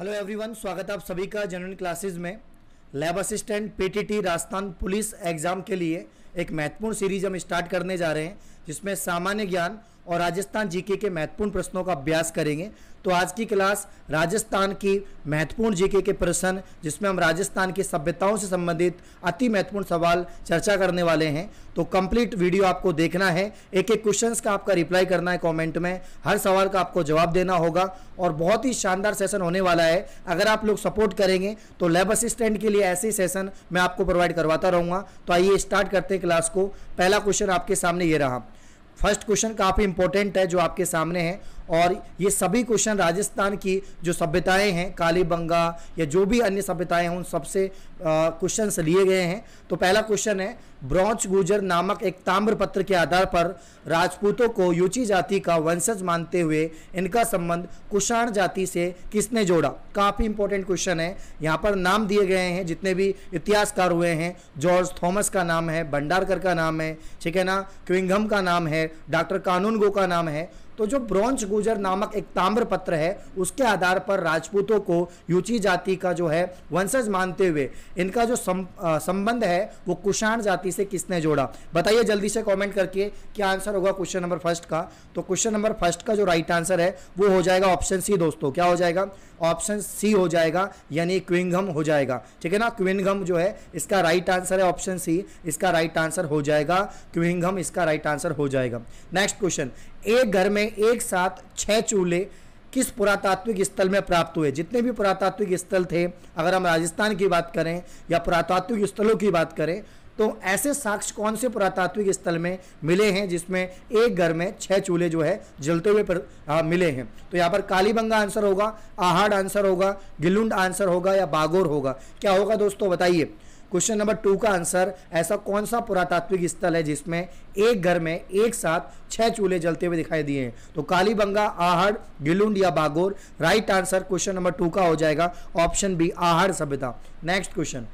hello everyone स्वागत है आप सभी का जनरल क्लासेस में lab assistant PTT Rajasthan police exam के लिए एक महत्वपूर्ण सीरीज हम स्टार्ट करने जा रहे हैं जिसमें सामान्य ज्ञान और राजस्थान जीके के महत्वपूर्ण प्रश्नों का अभ्यास करेंगे तो आज की क्लास राजस्थान की महत्वपूर्ण जीके के प्रश्न जिसमें हम राजस्थान की सभ्यताओं से संबंधित अति महत्वपूर्ण सवाल चर्चा करने वाले हैं तो कंप्लीट वीडियो आपको देखना है एक एक क्वेश्चन का आपका रिप्लाई करना है कॉमेंट में हर सवाल का आपको जवाब देना होगा और बहुत ही शानदार सेशन होने वाला है अगर आप लोग सपोर्ट करेंगे तो लैब असिस्टेंट के लिए ऐसे सेशन मैं आपको प्रोवाइड करवाता रहूँगा तो आइए स्टार्ट करते हैं क्लास को पहला क्वेश्चन आपके सामने ये रहा फर्स्ट क्वेश्चन काफ़ी इंपॉर्टेंट है जो आपके सामने है और ये सभी क्वेश्चन राजस्थान की जो सभ्यताएं हैं कालीबंगा या जो भी अन्य सभ्यताएं हैं उन सबसे क्वेश्चन लिए गए हैं तो पहला क्वेश्चन है ब्रॉन्च गुजर नामक एक ताम्र पत्र के आधार पर राजपूतों को यूची जाति का वंशज मानते हुए इनका संबंध कुषाण जाति से किसने जोड़ा काफ़ी इंपॉर्टेंट क्वेश्चन है यहाँ पर नाम दिए गए हैं जितने भी इतिहासकार हुए हैं जॉर्ज थॉमस का नाम है भंडारकर का नाम है ठीक है ना क्विंगम का नाम है डॉक्टर कानूनगो का नाम है तो जो ब्रॉन्ज गुजर नामक एक ताम्र पत्र है उसके आधार पर राजपूतों को यूची जाति का जो है वंशज मानते हुए इनका जो संबंध है वो कुषाण जाति से किसने जोड़ा बताइए जल्दी से कॉमेंट करके क्या आंसर होगा क्वेश्चन नंबर फर्स्ट का तो क्वेश्चन नंबर फर्स्ट का जो राइट आंसर है वो हो जाएगा ऑप्शन सी दोस्तों क्या हो जाएगा ऑप्शन सी हो जाएगा यानी क्विंगम हो जाएगा ठीक है ना क्विंगम जो है इसका राइट आंसर है ऑप्शन सी इसका राइट आंसर हो जाएगा क्विंगम इसका राइट आंसर हो जाएगा नेक्स्ट क्वेश्चन एक घर में एक साथ छः चूल्हे किस पुरातात्विक स्थल में प्राप्त हुए जितने भी पुरातात्विक स्थल थे अगर हम राजस्थान की बात करें या पुरातात्विक स्थलों की बात करें तो ऐसे साक्ष्य कौन से पुरातात्विक स्थल में मिले हैं जिसमें एक घर में छः चूल्हे जो है जलते हुए पर, आ, मिले हैं तो यहाँ पर कालीबंगा आंसर होगा आहाड आंसर होगा गिलुंड आंसर होगा या बागोर होगा क्या होगा दोस्तों बताइए क्वेश्चन नंबर टू का आंसर ऐसा कौन सा पुरातात्विक स्थल है जिसमें एक घर में एक साथ छह चूल्हे जलते हुए दिखाई दिए हैं तो कालीबंगा आहड़ गिलुंड या Bagor right answer question number two का हो जाएगा ऑप्शन बी आहड़ सभ्यता नेक्स्ट क्वेश्चन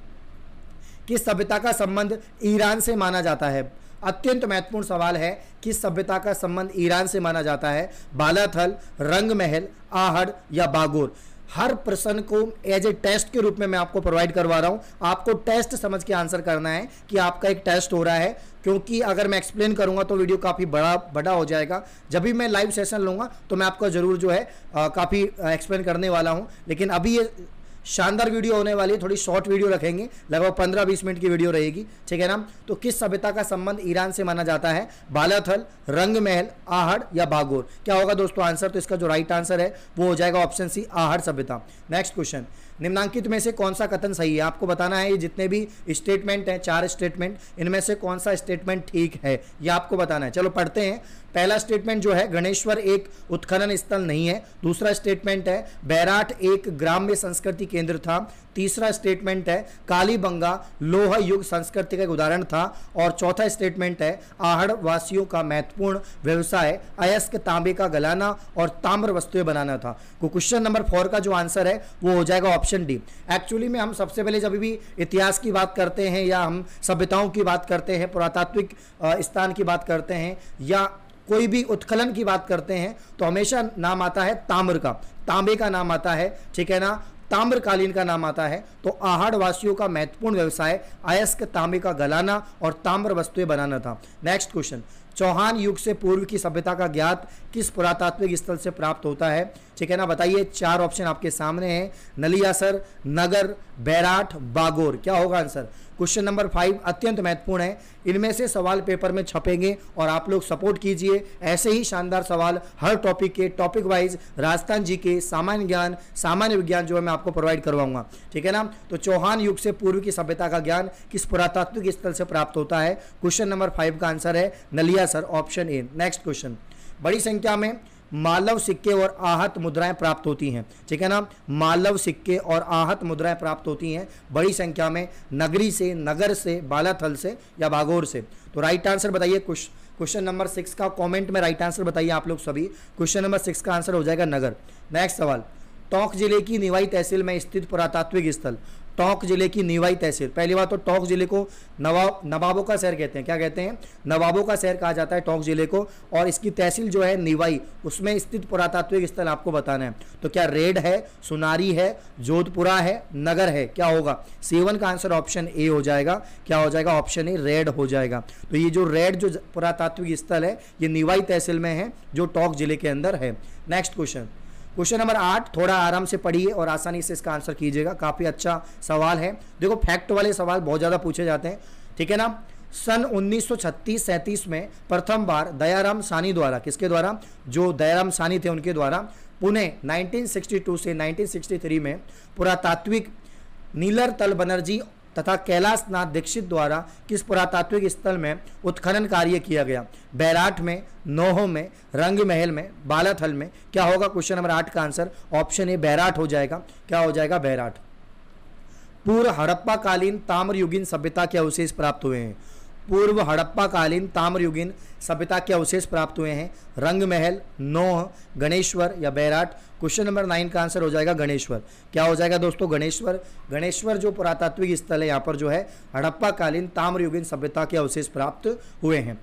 किस सभ्यता का संबंध ईरान से माना जाता है अत्यंत महत्वपूर्ण सवाल है कि सभ्यता का संबंध ईरान से माना जाता है बालाथल रंग महल आहड़ या बागोर हर प्रश्न को एज ए टेस्ट के रूप में मैं आपको प्रोवाइड करवा रहा हूँ आपको टेस्ट समझ के आंसर करना है कि आपका एक टेस्ट हो रहा है क्योंकि अगर मैं एक्सप्लेन करूँगा तो वीडियो काफ़ी बड़ा बड़ा हो जाएगा जब भी मैं लाइव सेशन लूँगा तो मैं आपको ज़रूर जो है काफ़ी एक्सप्लेन करने वाला हूँ लेकिन अभी ये शानदार वीडियो होने वाली है थोड़ी शॉर्ट वीडियो रखेंगे लगभग पंद्रह बीस मिनट की वीडियो रहेगी ठीक है ना तो किस सभ्यता का संबंध ईरान से माना जाता है बालाथल रंग महल आहड़ या बागोर क्या होगा दोस्तों आंसर तो इसका जो राइट आंसर है वो हो जाएगा ऑप्शन सी आहड़ सभ्यता नेक्स्ट क्वेश्चन निम्नांकित में से कौन सा कथन सही है आपको बताना है ये जितने भी स्टेटमेंट हैं चार स्टेटमेंट इनमें से कौन सा स्टेटमेंट ठीक है ये आपको बताना है चलो पढ़ते हैं पहला स्टेटमेंट जो है गणेश्वर एक उत्खनन स्थल नहीं है दूसरा स्टेटमेंट है बैराट एक ग्राम्य संस्कृति केंद्र था तीसरा स्टेटमेंट है कालीबंगा लोह युग संस्कृति का एक उदाहरण था और चौथा स्टेटमेंट है आहड़ वासियों का महत्वपूर्ण व्यवसाय अयस्क तांबे का गलाना और ताम्र वस्तुएं बनाना था तो क्वेश्चन नंबर फोर का जो आंसर है वो हो जाएगा ऑप्शन डी एक्चुअली में हम सबसे पहले जब भी इतिहास की बात करते हैं या हम सभ्यताओं की बात करते हैं पुरातात्विक स्थान की बात करते हैं या कोई भी उत्खलन की बात करते हैं तो हमेशा नाम आता है ताम्र का तांबे का नाम आता है ठीक है ना ताम्रकालीन का नाम आता है तो आहाड़ वासियों का महत्वपूर्ण व्यवसाय अयस्क तांबे का गलाना और ताम्र वस्तुएं बनाना था नेक्स्ट क्वेश्चन चौहान युग से पूर्व की सभ्यता का ज्ञात किस पुरातात्विक स्थल से प्राप्त होता है ठीक है ना बताइए चार ऑप्शन आपके सामने हैं नलियासर नगर बैराट बागोर क्या होगा आंसर क्वेश्चन नंबर फाइव अत्यंत महत्वपूर्ण है इनमें से सवाल पेपर में छपेंगे और आप लोग सपोर्ट कीजिए ऐसे ही शानदार सवाल हर टॉपिक के टॉपिक वाइज राजस्थान जी के सामान्य ज्ञान सामान्य विज्ञान जो है मैं आपको प्रोवाइड करवाऊंगा ठीक है ना तो चौहान युग से पूर्व की सभ्यता का ज्ञान किस पुरातात्विक स्थल से प्राप्त होता है क्वेश्चन नंबर फाइव का आंसर है नलिया है sir option A next question बड़ी संख्या में मालव सिक्के और आहत मुद्राएं प्राप्त होती हैं ठीक है ना मालव सिक्के और आहत मुद्राएं प्राप्त होती हैं बड़ी संख्या में नगरी से नगर से बालाथल से या बागोर से तो राइट आंसर बताइए कुछ क्वेश्चन नंबर सिक्स का कमेंट में राइट आंसर बताइए आप लोग सभी क्वेश्चन नंबर सिक्स का आंसर हो जाएगा नगर नेक्स्ट सवाल टोंक जिले की निवाई तहसील में स्थित पुरातात्विक स्थल टोंक जिले की नीवाई तहसील पहली बात तो टोंक जिले को नवाब नवाबों का शहर कहते हैं क्या कहते हैं नवाबों का शहर कहा जाता है टोंक जिले को और इसकी तहसील जो है नीवाई उसमें स्थित पुरातात्विक स्थल आपको बताना है तो क्या रेड है सुनारी है जोधपुरा है नगर है क्या होगा सेवन का आंसर ऑप्शन ए हो जाएगा क्या हो जाएगा ऑप्शन ए रेड हो जाएगा तो ये जो रेड जो पुरातात्विक स्थल है ये नीवाई तहसील में है जो टोंक जिले के अंदर है नेक्स्ट क्वेश्चन क्वेश्चन नंबर आठ थोड़ा आराम से पढ़िए और आसानी से इसका आंसर कीजिएगा काफ़ी अच्छा सवाल है देखो फैक्ट वाले सवाल बहुत ज़्यादा पूछे जाते हैं ठीक है ना सन 1936-37 में प्रथम बार दयाराम सानी द्वारा किसके द्वारा जो दयाराम सानी थे उनके द्वारा पुणे 1962 से 1963 में पुरातात्विक नीलर तल बनर्जी तथा कैलाश नाथ दीक्षित द्वारा किस पुरातात्विक स्थल में उत्खनन कार्य किया गया बैराठ में नोहो में रंग महल में बालाथल में क्या होगा क्वेश्चन नंबर आठ का आंसर ऑप्शन ए बैराठ हो जाएगा क्या हो जाएगा बैराठ पूर्व हड़प्पाकालीन ताम्रयुगीन सभ्यता के अवशेष प्राप्त हुए हैं पूर्व हड़प्पाकालीन ताम्रयुगीन सभ्यता के अवशेष प्राप्त हुए हैं रंग महल नोह गणेश्वर या बैराट क्वेश्चन नंबर नाइन का आंसर हो जाएगा गणेश्वर क्या हो जाएगा दोस्तों गणेश्वर गणेश्वर जो पुरातात्विक स्थल है यहाँ पर जो है हड़प्पाकालीन ताम्रयुगीन सभ्यता के अवशेष प्राप्त हुए हैं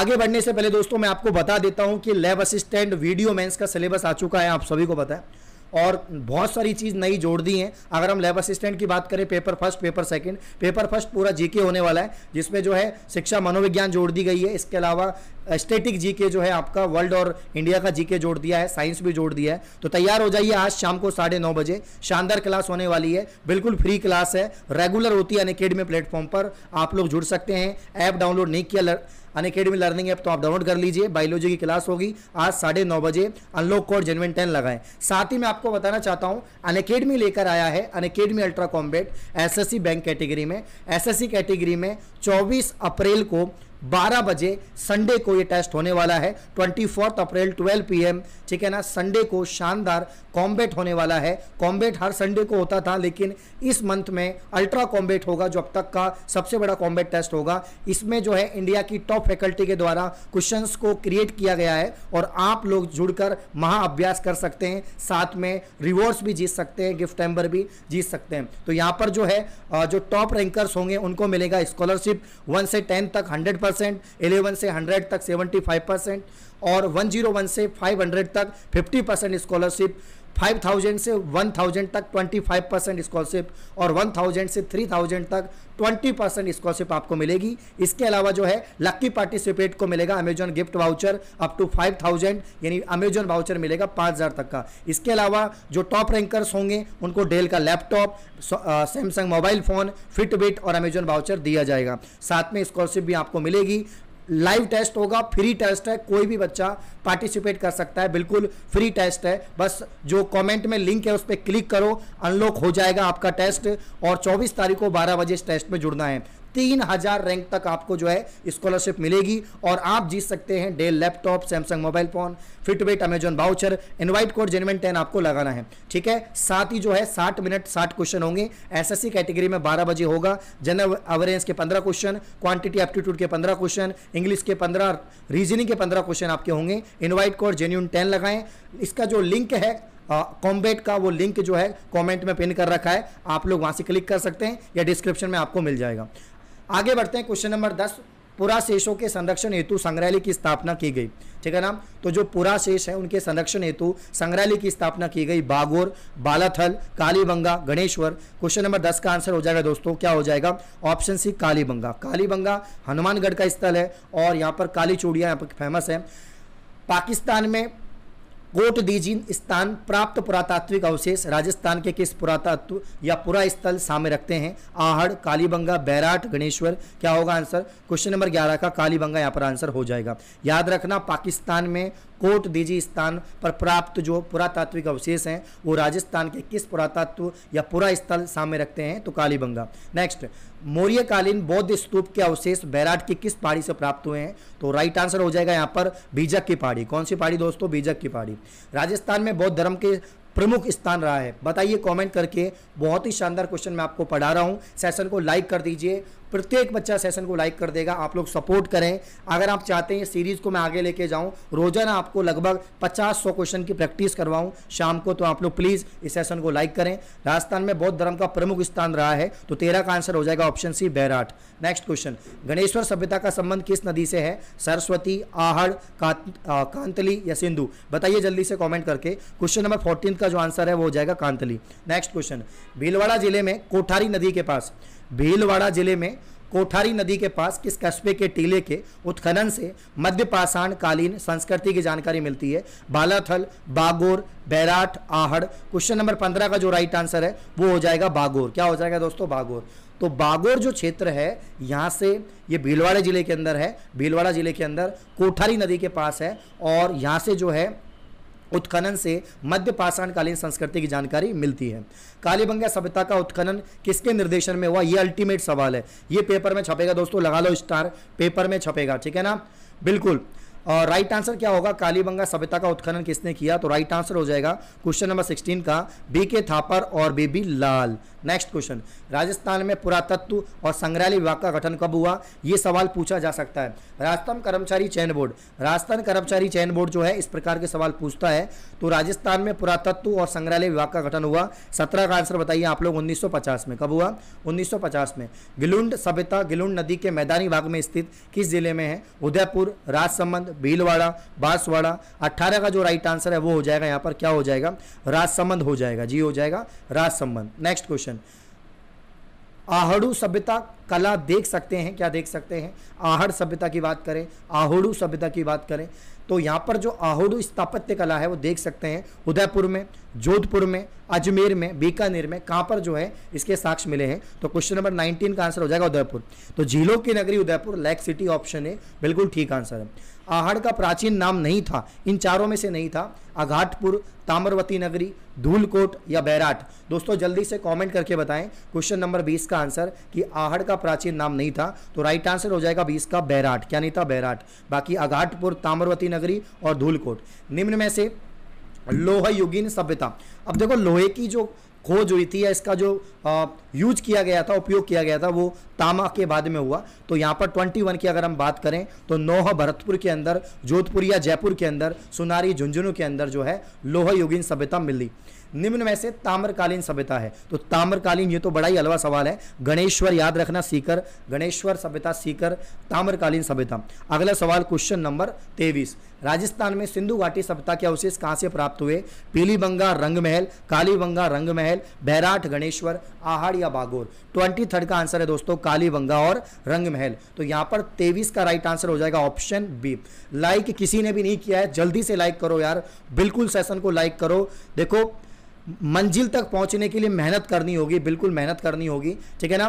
आगे बढ़ने से पहले दोस्तों मैं आपको बता देता हूँ कि लैब असिस्टेंट वीडियो मेंस का सिलेबस आ चुका है आप सभी को पता है और बहुत सारी चीज़ नई जोड़ दी हैं अगर हम लैब असिस्टेंट की बात करें paper first paper second paper first पूरा जीके होने वाला है जिसमें जो है शिक्षा मनोविज्ञान जोड़ दी गई है इसके अलावा स्टेटिक जी जो है आपका वर्ल्ड और इंडिया का जीके जोड़ दिया है साइंस भी जोड़ दिया है तो तैयार हो जाइए आज शाम को साढ़े नौ बजे शानदार क्लास होने वाली है बिल्कुल फ्री क्लास है रेगुलर होती है अनकेडमी प्लेटफॉर्म पर आप लोग जुड़ सकते हैं ऐप डाउनलोड नहीं किया लर... अनकेडमी लर्निंग ऐप तो आप डाउनलोड कर लीजिए बायोलॉजी की क्लास होगी आज साढ़े नौ बजे अनलॉक कोड जेनविन टेन लगाएं साथ ही मैं आपको बताना चाहता हूँ अनकेडमी लेकर आया है Unacademy ultra combat SSC bank category में एसएससी कैटेगरी में 24 अप्रैल को बारह बजे संडे को ये टेस्ट होने वाला है ट्वेंटी फोर्थ अप्रैल 12 पीएम ठीक है ना संडे को शानदार कॉम्बेट होने वाला है कॉम्बेट हर संडे को होता था लेकिन इस मंथ में अल्ट्रा कॉम्बेट होगा जो अब तक का सबसे बड़ा कॉम्बेट टेस्ट होगा इसमें जो है इंडिया की टॉप फैकल्टी के द्वारा क्वेश्चन को क्रिएट किया गया है और आप लोग जुड़कर महाअभ्यास कर सकते हैं साथ में रिवॉर्ड्स भी जीत सकते हैं गिफ्ट एम्बर भी जीत सकते हैं तो यहाँ पर जो है जो टॉप रैंकर्स होंगे उनको मिलेगा स्कॉलरशिप वन से टेन तक हंड्रेड परसेंट एलेवन से हंड्रेड तक सेवेंटी फाइव परसेंट और वन जीरो वन से फाइव हंड्रेड तक fifty percent scholarship five thousand से वन थाउजेंड तक ट्वेंटी फाइव परसेंट स्कॉलरशिप और वन थाउजेंड से थ्री थाउजेंड तक ट्वेंटी परसेंट स्कॉलरशिप आपको मिलेगी इसके अलावा जो है लक्की पार्टिसिपेट को मिलेगा Amazon gift voucher up to five thousand यानी अमेजॉन वाउचर मिलेगा पाँच हज़ार तक का इसके अलावा जो टॉप रैंकर्स होंगे उनको डेल का laptop Samsung mobile phone Fitbit और अमेजॉन वाउचर दिया जाएगा साथ में स्कॉलरशिप भी आपको मिलेगी लाइव टेस्ट होगा फ्री टेस्ट है कोई भी बच्चा पार्टिसिपेट कर सकता है बिल्कुल फ्री टेस्ट है बस जो कमेंट में लिंक है उस पर क्लिक करो अनलॉक हो जाएगा आपका टेस्ट और 24 तारीख को 12 बजे इस टेस्ट में जुड़ना है तीन हजार रैंक तक आपको जो है स्कॉलरशिप मिलेगी और आप जीत सकते हैं Dell laptop Samsung mobile phone Fitbit Amazon voucher invite code gen one ten आपको लगाना है ठीक है साथ ही जो है साठ मिनट साठ क्वेश्चन होंगे एसएससी कैटेगरी में बारह बजे होगा जनरल अवरेंस के पंद्रह क्वेश्चन क्वांटिटी एप्टीट्यूड के पंद्रह क्वेश्चन इंग्लिश के पंद्रह रीजनिंग के पंद्रह क्वेश्चन आपके होंगे इनवाइट कोड जेन्यून टेन लगाएं इसका जो लिंक है कॉम्बेट का वो लिंक जो है कमेंट में पिन कर रखा है आप लोग वहां से क्लिक कर सकते हैं या डिस्क्रिप्शन में आपको मिल जाएगा आगे बढ़ते हैं क्वेश्चन नंबर दस पुरा शेषों के संरक्षण हेतु संग्रहालय की स्थापना की गई ठीक है नाम तो जो पुरा शेष है उनके संरक्षण हेतु संग्रहालय की स्थापना की गई बागोर बालाथल कालीबंगा गणेश्वर क्वेश्चन नंबर दस का आंसर हो जाएगा दोस्तों क्या हो जाएगा ऑप्शन सी कालीबंगा कालीबंगा हनुमानगढ़ का स्थल है और यहाँ पर काली चूड़िया यहाँ पर फेमस है पाकिस्तान में कोट दीजिन स्थान प्राप्त पुरातात्विक अवशेष राजस्थान के किस पुरातत्व या पुरा स्थल सामने रखते हैं आहड़ कालीबंगा बैराट गणेश्वर क्या होगा आंसर क्वेश्चन नंबर ग्यारह का कालीबंगा यहाँ पर आंसर हो जाएगा याद रखना पाकिस्तान में कोट दीजी स्थान पर प्राप्त जो पुरातात्विक अवशेष हैं वो राजस्थान के किस पुरातत्व या पुरा स्थल सामने रखते हैं तो कालीबंगा नेक्स्ट मौर्यकालीन बौद्ध स्तूप के अवशेष बैराट की किस पहाड़ी से प्राप्त हुए हैं तो राइट आंसर हो जाएगा यहाँ पर बीजक की पहाड़ी कौन सी पहाड़ी दोस्तों बीजक की पहाड़ी राजस्थान में बौद्ध धर्म के प्रमुख स्थान रहा है बताइए कमेंट करके बहुत ही शानदार क्वेश्चन मैं आपको पढ़ा रहा हूँ सेशन को लाइक कर दीजिए प्रत्येक बच्चा सेशन को लाइक कर देगा आप लोग सपोर्ट करें अगर आप चाहते हैं सीरीज़ को मैं आगे लेके जाऊं रोजाना आपको लगभग पचास सौ क्वेश्चन की प्रैक्टिस करवाऊं शाम को तो आप लोग प्लीज़ इस सेशन को लाइक करें राजस्थान में बौद्ध धर्म का प्रमुख स्थान रहा है तो तेरह का आंसर हो जाएगा option C Bairat next question Ganeshwar सभ्यता का संबंध किस नदी से है सरस्वती आहड़ कांतली या सिंधु बताइए जल्दी से कॉमेंट करके क्वेश्चन नंबर फोर्टीन का जो आंसर है वो हो जाएगा कांतली नेक्स्ट क्वेश्चन भीलवाड़ा जिले में कोठारी नदी के पास भीलवाड़ा जिले में कोठारी नदी के पास किस कस्बे के टीले के उत्खनन से मध्य पाषाण कालीन संस्कृति की जानकारी मिलती है बालाथल बागोर बैराट आहड़ क्वेश्चन नंबर पंद्रह का जो राइट आंसर है वो हो जाएगा बागोर क्या हो जाएगा दोस्तों बागोर तो बागोर जो क्षेत्र है यहाँ से ये भीलवाड़ा जिले के अंदर है भीलवाड़ा जिले के अंदर कोठारी नदी के पास है और यहाँ से जो है उत्खनन से मध्य पाषाणकालीन संस्कृति की जानकारी मिलती है कालीबंगा सभ्यता का उत्खनन किसके निर्देशन में हुआ ये अल्टीमेट सवाल है ये पेपर में छपेगा दोस्तों लगा लो स्टार पेपर में छपेगा ठीक है ना बिल्कुल और राइट आंसर क्या होगा कालीबंगा सभ्यता का उत्खनन किसने किया तो राइट आंसर हो जाएगा क्वेश्चन नंबर सिक्सटीन का बी के थापर और बीबी लाल नेक्स्ट क्वेश्चन राजस्थान में पुरातत्व और संग्रहालय विभाग का गठन कब हुआ ये सवाल पूछा जा सकता है राजस्थान कर्मचारी चयन बोर्ड राजस्थान कर्मचारी चयन बोर्ड जो है इस प्रकार के सवाल पूछता है तो राजस्थान में पुरातत्व और संग्रहालय विभाग का गठन हुआ सत्रह का आंसर बताइए आप लोग उन्नीस में कब हुआ उन्नीस में गिलुंड सभ्यता गिलुंड नदी के मैदानी भाग में स्थित किस जिले में है उदयपुर राजसमंद भीलवाड़ा बांसवाड़ा अट्ठारह का जो राइट आंसर है वो हो जाएगा यहाँ पर क्या हो जाएगा राजसंबंध हो जाएगा जी हो जाएगा राजसंबंध नेक्स्ट क्वेश्चन आहड़ू सभ्यता कला देख सकते हैं क्या देख सकते हैं आहड़ सभ्यता की बात करें आहड़ू सभ्यता की बात करें तो यहाँ पर जो आहड़ू स्थापत्य कला है वो देख सकते हैं उदयपुर में जोधपुर में अजमेर में बीकानेर में कहाँ पर जो है इसके साक्ष्य मिले हैं तो क्वेश्चन नंबर 19 का आंसर हो जाएगा उदयपुर तो झीलों की नगरी उदयपुर लैक सिटी ऑप्शन है बिल्कुल ठीक आंसर है आहड़ का प्राचीन नाम नहीं था इन चारों में से नहीं था अघाटपुर ताम्रवती नगरी धूलकोट या बैराट दोस्तों जल्दी से कमेंट करके बताएं क्वेश्चन नंबर बीस का आंसर कि आहड़ का प्राचीन नाम नहीं था तो राइट आंसर हो जाएगा बीस का बैराट क्या नहीं था बैराट बाकी अघाटपुर ताम्रवती नगरी और धूलकोट निम्न में से लोहा सभ्यता अब देखो लोहे की जो खोज हुई थी या इसका जो यूज किया गया था उपयोग किया गया था वो तामा के बाद में हुआ तो यहाँ पर 21 की अगर हम बात करें तो नोह भरतपुर के अंदर जोधपुर या जयपुर के अंदर सुनारी झुंझुनू के अंदर जो है लोह युगीन सभ्यता मिली निम्न में से ताम्रकालीन सभ्यता है तो ताम्रकालीन ये तो बड़ा ही अलवा सवाल है गणेश्वर याद रखना सीकर गणेश्वर सभ्यता सीकर ताम्रकालीन सभ्यता अगला सवाल क्वेश्चन नंबर तेईस राजस्थान में सिंधु घाटी सभ्यता के अवशेष कहाँ से प्राप्त हुए पीलीबंगा रंगमहल कालीबंगा रंगमहल बैराट गणेश्वर आहाड़ या बागोर ट्वेंटी थर्ड का आंसर है दोस्तों कालीबंगा और रंग महल तो यहां पर तेवीस का राइट आंसर हो जाएगा ऑप्शन बी लाइक किसी ने भी नहीं किया है जल्दी से लाइक करो यार बिल्कुल सेशन को लाइक करो देखो मंजिल तक पहुंचने के लिए मेहनत करनी होगी बिल्कुल मेहनत करनी होगी ठीक है ना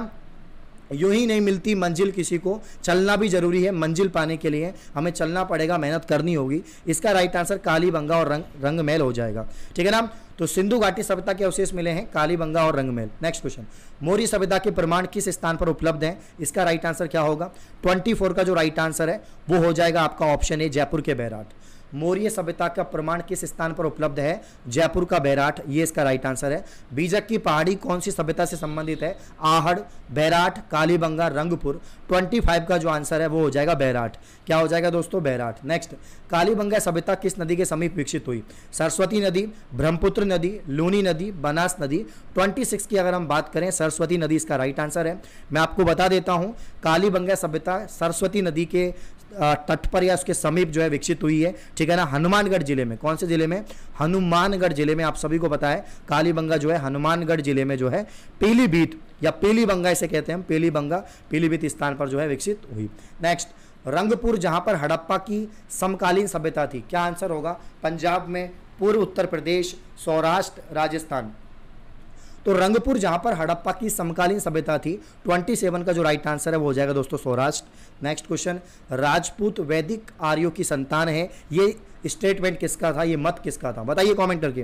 यूँ ही नहीं मिलती मंजिल किसी को चलना भी जरूरी है मंजिल पाने के लिए हमें चलना पड़ेगा मेहनत करनी होगी इसका राइट आंसर काली बंगा और रंग रंगमैल हो जाएगा ठीक है ना तो सिंधु घाटी सभ्यता के अवशेष मिले हैं कालीबंगा और रंगमैल नेक्स्ट क्वेश्चन मौर्य सभ्यता के प्रमाण किस स्थान पर उपलब्ध हैं इसका राइट आंसर क्या होगा ट्वेंटी का जो राइट आंसर है वो हो जाएगा आपका ऑप्शन ए जयपुर के बैराट मौर्य सभ्यता का प्रमाण किस स्थान पर उपलब्ध है जयपुर का बैराट ये इसका राइट आंसर है बीजक की पहाड़ी कौन सी सभ्यता से संबंधित है आहड़ बैराट कालीबंगा रंगपुर 25 का जो आंसर है वो हो जाएगा बैराट क्या हो जाएगा दोस्तों बैराट नेक्स्ट कालीबंगा सभ्यता किस नदी के समीप विकसित हुई सरस्वती नदी ब्रह्मपुत्र नदी लूनी नदी बनास नदी ट्वेंटी की अगर हम बात करें सरस्वती नदी इसका राइट आंसर है मैं आपको बता देता हूँ कालीबंगा सभ्यता सरस्वती नदी के तट पर या उसके समीप जो है विकसित हुई है ठीक है ना हनुमानगढ़ जिले में कौन से जिले में हनुमानगढ़ जिले में आप सभी को पता है कालीबंगा जो है हनुमानगढ़ जिले में जो है पीलीभीत या पीलीबंगा इसे कहते हैं हम पीलीबंगा पीलीभीत स्थान पर जो है विकसित हुई नेक्स्ट रंगपुर जहां पर हड़प्पा की समकालीन सभ्यता थी क्या आंसर होगा पंजाब में पूर्व उत्तर प्रदेश सौराष्ट्र राजस्थान तो रंगपुर जहां पर हड़प्पा की समकालीन सभ्यता थी 27 का जो राइट आंसर है वो हो जाएगा दोस्तों सौराष्ट्र नेक्स्ट क्वेश्चन राजपूत वैदिक आर्यों की संतान है ये स्टेटमेंट किसका था ये मत किसका था बताइए कॉमेंट करके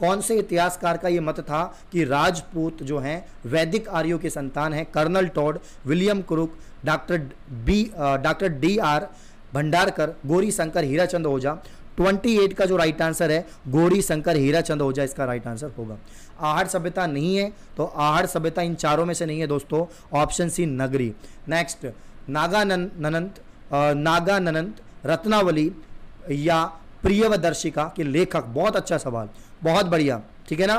कौन से इतिहासकार का ये मत था कि राजपूत जो हैं वैदिक आर्यों के संतान हैं colonel Tod William Crooke doctor B doctor D R Bhandarkar Gauri Shankar Hirachand Ojha 28 का जो राइट आंसर है गौरी शंकर हीराचंद ओझा इसका राइट आंसर होगा आहड़ सभ्यता नहीं है तो आहड़ सभ्यता इन चारों में से नहीं है दोस्तों option C Nagari next Nagananda, ननंत रत्नावली या प्रियवदर्शिका के लेखक बहुत अच्छा सवाल बहुत बढ़िया ठीक है ना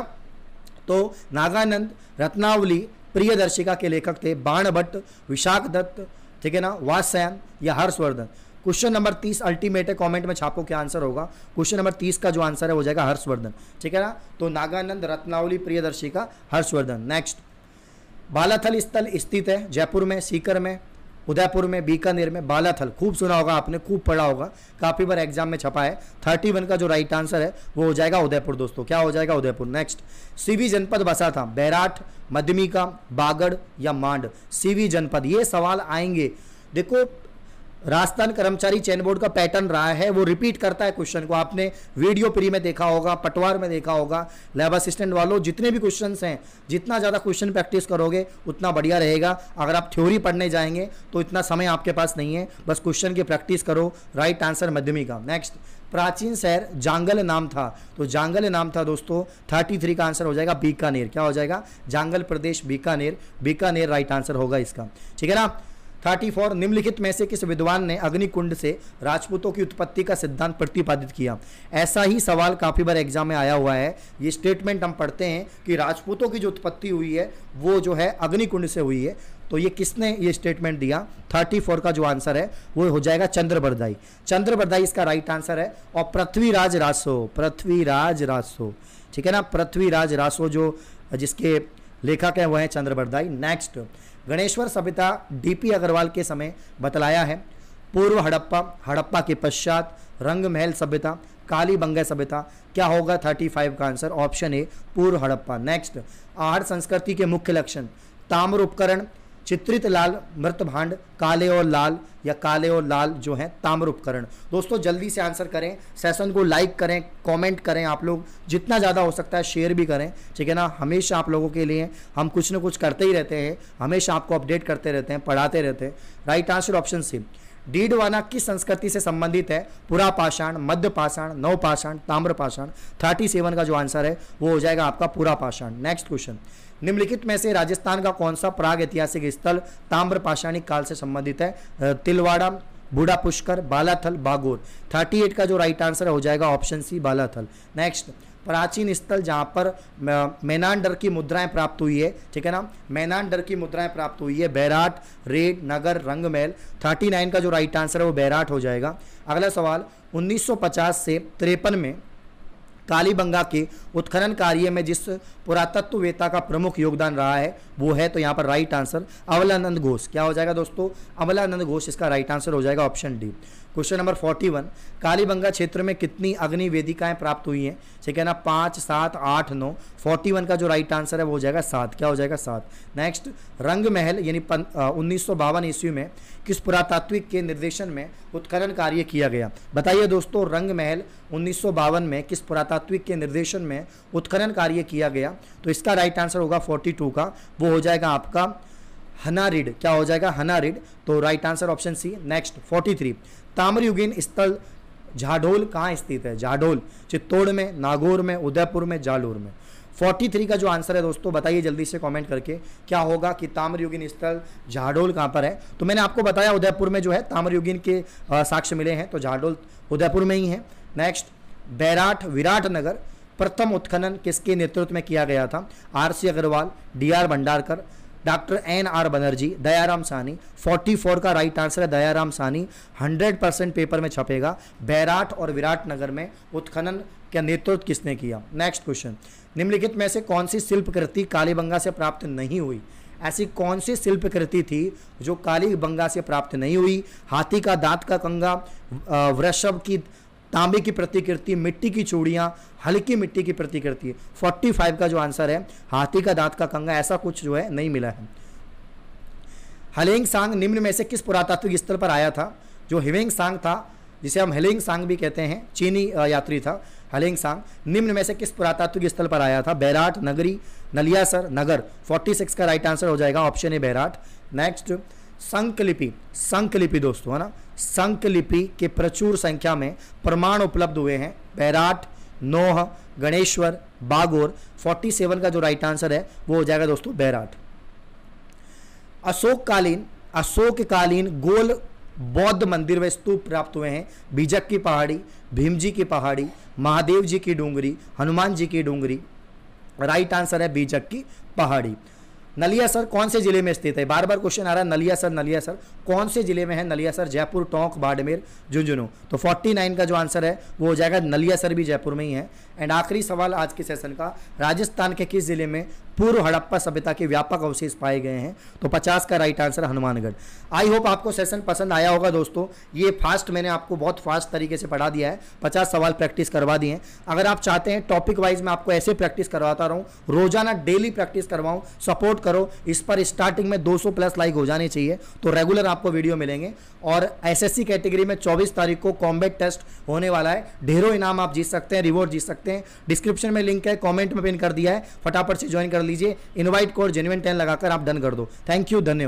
तो नागानंद रत्नावली प्रियदर्शिका के लेखक थे बाण भट्ट विशाख दत्त ठीक है ना वासन या हर्षवर्धन क्वेश्चन नंबर तीस अल्टीमेट है कमेंट में छापो क्या आंसर होगा क्वेश्चन नंबर तीस का जो आंसर है वो जाएगा हर्षवर्धन ठीक है ना तो नागानंद रत्नावली प्रियदर्शी का हर्षवर्धन नेक्स्ट बालाथल स्थल स्थित है जयपुर में सीकर में उदयपुर में बीकानेर में बालाथल खूब सुना होगा आपने खूब पढ़ा होगा काफ़ी बार एग्जाम में छपा है थर्टी वन का जो राइट आंसर है वो हो जाएगा उदयपुर दोस्तों क्या हो जाएगा उदयपुर नेक्स्ट सीवी जनपद बसा था बैराट मध्यमिका बागड़ या मांड सीवी जनपद ये सवाल आएंगे देखो राजस्थान कर्मचारी चयन बोर्ड का पैटर्न रहा है वो रिपीट करता है क्वेश्चन को आपने वीडियो प्री में देखा होगा पटवार में देखा होगा लैब असिस्टेंट वालों जितने भी क्वेश्चन हैं जितना ज़्यादा क्वेश्चन प्रैक्टिस करोगे उतना बढ़िया रहेगा अगर आप थ्योरी पढ़ने जाएंगे तो इतना समय आपके पास नहीं है बस क्वेश्चन की प्रैक्टिस करो राइट आंसर मध्यमिका नेक्स्ट प्राचीन शहर जांगल नाम था तो जांगल नाम था दोस्तों थ्री का आंसर हो जाएगा बीकानेर क्या हो जाएगा जांगल प्रदेश बीकानेर बीकानेर राइट आंसर होगा इसका ठीक है ना थर्टी फोर निम्नलिखित में से किस विद्वान ने अग्निकुंड से राजपूतों की उत्पत्ति का सिद्धांत प्रतिपादित किया ऐसा ही सवाल काफ़ी बार एग्जाम में आया हुआ है ये स्टेटमेंट हम पढ़ते हैं कि राजपूतों की जो उत्पत्ति हुई है वो जो है अग्निकुंड से हुई है तो ये किसने ये स्टेटमेंट दिया 34 का जो आंसर है वो हो जाएगा चंद्रबरदाई चंद्रबरदाई इसका राइट आंसर है और पृथ्वीराज रासो पृथ्वीराज रासो ठीक है ना पृथ्वीराज रासो जो जिसके लेखक हैं वह हैं चंद्रबरदाई नेक्स्ट गणेश्वर सभ्यता डीपी अग्रवाल के समय बतलाया है पूर्व हड़प्पा हड़प्पा के पश्चात रंग महल सभ्यता काली बंगा सभ्यता क्या होगा 35 का आंसर ऑप्शन ए पूर्व हड़प्पा नेक्स्ट आहार संस्कृति के मुख्य लक्षण ताम्र उपकरण चित्रित लाल मृत भांड काले और लाल या काले और लाल जो हैं ताम्र उपकरण दोस्तों जल्दी से आंसर करें सेशन को लाइक करें कमेंट करें आप लोग जितना ज़्यादा हो सकता है शेयर भी करें ठीक है ना हमेशा आप लोगों के लिए हम कुछ ना कुछ करते ही रहते हैं हमेशा आपको अपडेट करते रहते हैं पढ़ाते रहते हैं right answer option C Didwana किस संस्कृति से संबंधित है पुरा पाषाण मध्य पाषाण नव पाषाण ताम्र पाषाण थर्टी सेवन का जो आंसर है वो हो जाएगा आपका पुरा पाषाण नेक्स्ट क्वेश्चन निम्नलिखित में से राजस्थान का कौन सा प्राग ऐतिहासिक स्थल ताम्र पाषाणिक काल से संबंधित है तिलवाड़ा बूढ़ा पुष्कर बालाथल बागोर 38 का जो राइट आंसर हो जाएगा ऑप्शन सी बालाथल नेक्स्ट प्राचीन स्थल जहाँ पर मैनांडर की मुद्राएं प्राप्त हुई है ठीक है ना मैनांडर की मुद्राएं प्राप्त हुई है बैराट रेड नगर रंगमहल 39 का जो राइट आंसर है वो बैराट हो जाएगा अगला सवाल 1950 से तिरपन में कालीबंगा के उत्खनन कार्य में जिस पुरातत्ववेता का प्रमुख योगदान रहा है वो है तो यहाँ पर राइट आंसर अवलानंद घोष क्या हो जाएगा दोस्तों अवलानंद घोष इसका राइट आंसर हो जाएगा option D question number forty one Kalibangan क्षेत्र में कितनी अग्नि वेदिकाएं प्राप्त हुई हैं ठीक है ना पाँच सात आठ नौ फोर्टी वन का जो राइट आंसर है वो हो जाएगा सात क्या हो जाएगा सात नेक्स्ट रंग महल यानी उन्नीस सौ बावन ईस्वी में किस पुरातात्विक के निर्देशन में उत्खनन कार्य किया गया बताइए दोस्तों रंग महल उन्नीस में किस पुरातात्विक के निर्देशन में उत्खनन कार्य किया गया तो इसका राइट आंसर होगा फोर्टी का वो हो जाएगा आपका हनारिड क्या हो जाएगा हनारिड तो right answer option C next forty three ताम्रयुगीन स्थल झाडोल कहाँ स्थित है झाडोल चित्तौड़ में नागौर में उदयपुर में जालोर में 43 का जो आंसर है दोस्तों बताइए जल्दी से कमेंट करके क्या होगा कि ताम्रयुगीन स्थल झाडोल कहाँ पर है तो मैंने आपको बताया उदयपुर में जो है ताम्रयुगीन के साक्ष्य मिले हैं तो झाडोल उदयपुर में ही है नेक्स्ट बैराट विराट नगर प्रथम उत्खनन किसके नेतृत्व में किया गया था R C Agarwal D R Bhandarkar doctor N R Banerjee Dayaram Sahni 44 का राइट आंसर है दयाराम सानी 100 परसेंट पेपर में छपेगा बैराट और विराट नगर में उत्खनन का नेतृत्व किसने किया नेक्स्ट क्वेश्चन निम्नलिखित में से कौन सी शिल्पकृति कालीबंगा से प्राप्त नहीं हुई ऐसी कौन सी शिल्पकृति थी जो कालीबंगा से प्राप्त नहीं हुई हाथी का दांत का कंगा वृषभ की तांबे की प्रतिकृति मिट्टी की चूड़ियाँ हल्की मिट्टी की प्रतिकृति फोर्टी फाइव का जो आंसर है हाथी का दांत का कंगा ऐसा कुछ जो है नहीं मिला है हलेंग सांग निम्न में से किस पुरातात्विक स्थल पर आया था जो हिवेंग सांग था जिसे हम हलेंग सांग भी कहते हैं चीनी यात्री था हलेंग सांग निम्न में से किस पुरातात्विक स्थल पर आया था बैराट नगरी नलियासर नगर 46 का राइट आंसर हो जाएगा ऑप्शन ए बैराट नेक्स्ट संकलिपि संकलिपि दोस्तों है ना संकलिपि के प्रचुर संख्या में प्रमाण उपलब्ध हुए हैं बैराट नोह गणेश्वर बागोर 47 का जो राइट आंसर है वो हो जाएगा दोस्तों बैराट अशोककालीन अशोककालीन गोल बौद्ध मंदिर व स्तूप प्राप्त हुए हैं बीजक की पहाड़ी भीम जी की पहाड़ी महादेव जी की डूंगरी हनुमान जी की डूंगरी राइट आंसर है बीजक की पहाड़ी नलिया सर कौन से जिले में स्थित है बार बार क्वेश्चन आ रहा है नलिया सर नलिया सर कौन से जिले में है नलिया सर जयपुर टोंक बाड़मेर झुंझुनू तो 49 का जो आंसर है वो हो जाएगा नलिया सर भी जयपुर में ही है एंड आखिरी सवाल आज के सेशन का राजस्थान के किस जिले में पूर्व हड़प्पा सभ्यता के व्यापक अवशेष पाए गए हैं तो 50 का right answer Hanumangarh I hope आपको सेशन पसंद आया होगा दोस्तों ये फास्ट मैंने आपको बहुत फास्ट तरीके से पढ़ा दिया है 50 सवाल प्रैक्टिस करवा दिए हैं अगर आप चाहते हैं टॉपिक वाइज मैं आपको ऐसे प्रैक्टिस करवाता रहूँ रोजाना डेली प्रैक्टिस करवाऊँ सपोर्ट करो इस पर स्टार्टिंग में 200 प्लस लाइक हो जाने चाहिए तो रेगुलर आपको वीडियो मिलेंगे और एसएससी कैटेगरी में 24 तारीख को कॉम्बैट टेस्ट होने वाला है ढेरों इनाम आप जीत सकते हैं रिवॉर्ड जीत सकते हैं डिस्क्रिप्शन में लिंक है कॉमेंट में पिन कर दिया है फटाफट से ज्वाइन कर लीजिए इन्वाइट कोड जेनुअन टेन लगाकर आप डन कर दो थैंक यू धन्यवाद